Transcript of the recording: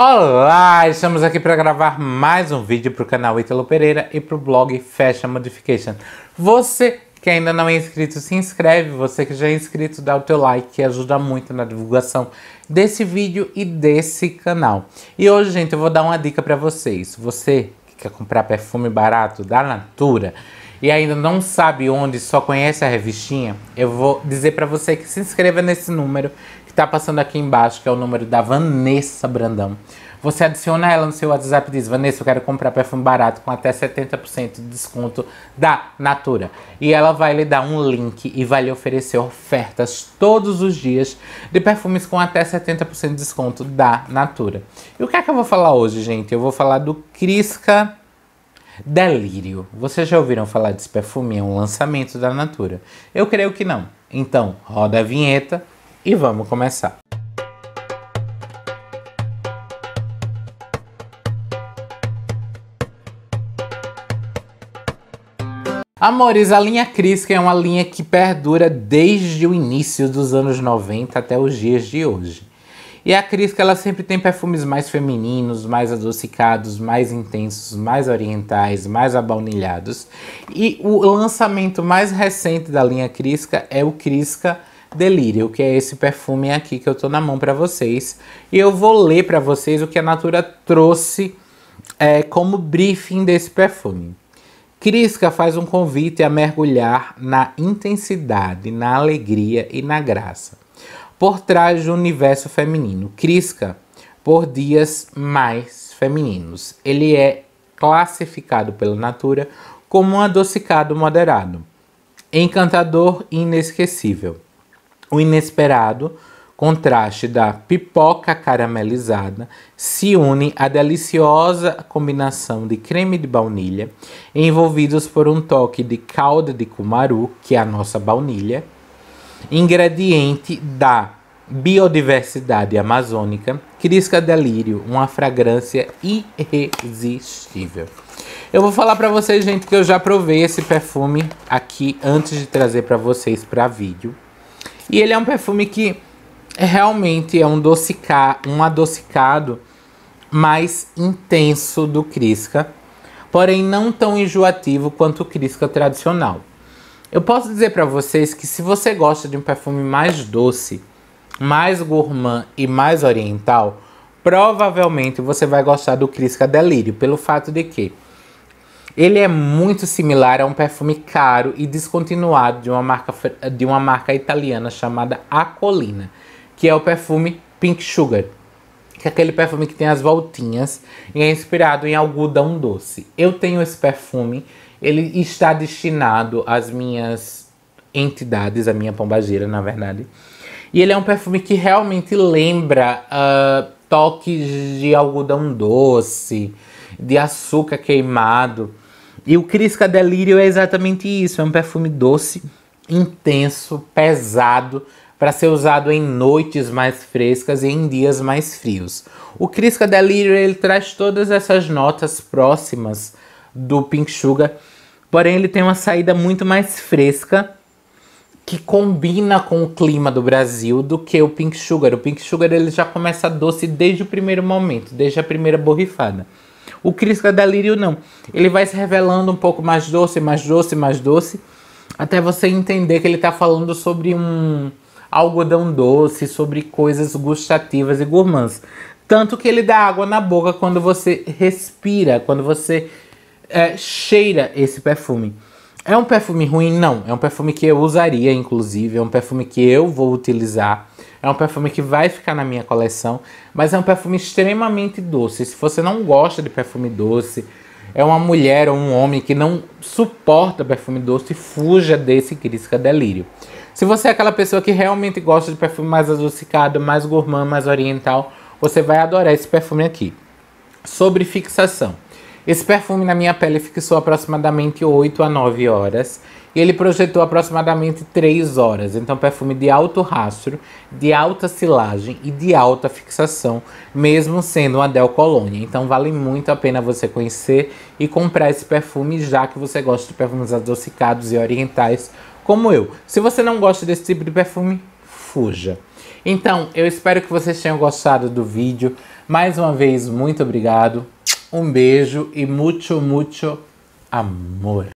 Olá, estamos aqui para gravar mais um vídeo para o canal Italo Pereira e para o blog Fashion Modification. Você que ainda não é inscrito, se inscreve. Você que já é inscrito, dá o teu like, que ajuda muito na divulgação desse vídeo e desse canal. E hoje, gente, eu vou dar uma dica para vocês. Você que quer comprar perfume barato da Natura e ainda não sabe onde, só conhece a revistinha, eu vou dizer para você que se inscreva nesse número, tá passando aqui embaixo, que é o número da Vanessa Brandão. Você adiciona ela no seu WhatsApp e diz: Vanessa, eu quero comprar perfume barato com até 70% de desconto da Natura. E ela vai lhe dar um link e vai lhe oferecer ofertas todos os dias de perfumes com até 70% de desconto da Natura. E o que é que eu vou falar hoje, gente? Eu vou falar do Crisca Delírio. Vocês já ouviram falar desse perfume? É um lançamento da Natura. Eu creio que não. Então, roda a vinheta e vamos começar. Amores, a linha Crisca é uma linha que perdura desde o início dos anos 90 até os dias de hoje. E a Crisca ela sempre tem perfumes mais femininos, mais adocicados, mais intensos, mais orientais, mais abaunilhados. E o lançamento mais recente da linha Crisca é o Crisca Delírio, que é esse perfume aqui que eu tô na mão para vocês. E eu vou ler para vocês o que a Natura trouxe é, como briefing desse perfume. Crisca faz um convite a mergulhar na intensidade, na alegria e na graça. Por trás do universo feminino, Crisca, por dias mais femininos. Ele é classificado pela Natura como um adocicado moderado, encantador e inesquecível. O inesperado contraste da pipoca caramelizada se une à deliciosa combinação de creme de baunilha, envolvidos por um toque de calda de cumaru, que é a nossa baunilha, ingrediente da biodiversidade amazônica, Crisca Delírio, uma fragrância irresistível. Eu vou falar para vocês, gente, que eu já provei esse perfume aqui antes de trazer para vocês para vídeo. E ele é um perfume que realmente é um, docica, um adocicado mais intenso do Crisca, porém não tão enjoativo quanto o Crisca tradicional. Eu posso dizer para vocês que se você gosta de um perfume mais doce, mais gourmand e mais oriental, provavelmente você vai gostar do Crisca Delírio, pelo fato de que ele é muito similar a um perfume caro e descontinuado de uma marca, de uma marca italiana chamada Acolina, que é o perfume Pink Sugar, que é aquele perfume que tem as voltinhas e é inspirado em algodão doce. Eu tenho esse perfume, ele está destinado às minhas entidades, à minha pombageira, na verdade. E ele é um perfume que realmente lembra uh, toques de algodão doce, de açúcar queimado. E o Crisca Delírio é exatamente isso: é um perfume doce, intenso, pesado, para ser usado em noites mais frescas e em dias mais frios. O Crisca Delírio ele traz todas essas notas próximas do Pink Sugar, porém ele tem uma saída muito mais fresca que combina com o clima do Brasil do que o Pink Sugar. O Pink Sugar ele já começa doce desde o primeiro momento, desde a primeira borrifada. O Crisca é Delírio não. Ele vai se revelando um pouco mais doce, mais doce, mais doce, até você entender que ele está falando sobre um algodão doce, sobre coisas gustativas e gourmands. Tanto que ele dá água na boca quando você respira, quando você é, cheira esse perfume. É um perfume ruim? Não. É um perfume que eu usaria, inclusive. É um perfume que eu vou utilizar. É um perfume que vai ficar na minha coleção, mas é um perfume extremamente doce. Se você não gosta de perfume doce, é uma mulher ou um homem que não suporta perfume doce, fuja desse Crisca Delírio. Se você é aquela pessoa que realmente gosta de perfume mais adocicado, mais gourmand, mais oriental, você vai adorar esse perfume aqui. Sobre fixação. Esse perfume na minha pele fixou aproximadamente 8 a 9 horas. E ele projetou aproximadamente 3 horas. Então, perfume de alto rastro, de alta silagem e de alta fixação, mesmo sendo uma Del Colônia. Então, vale muito a pena você conhecer e comprar esse perfume, já que você gosta de perfumes adocicados e orientais, como eu. Se você não gosta desse tipo de perfume, fuja. Então, eu espero que vocês tenham gostado do vídeo. Mais uma vez, muito obrigado. Um beijo e muito, muito amor.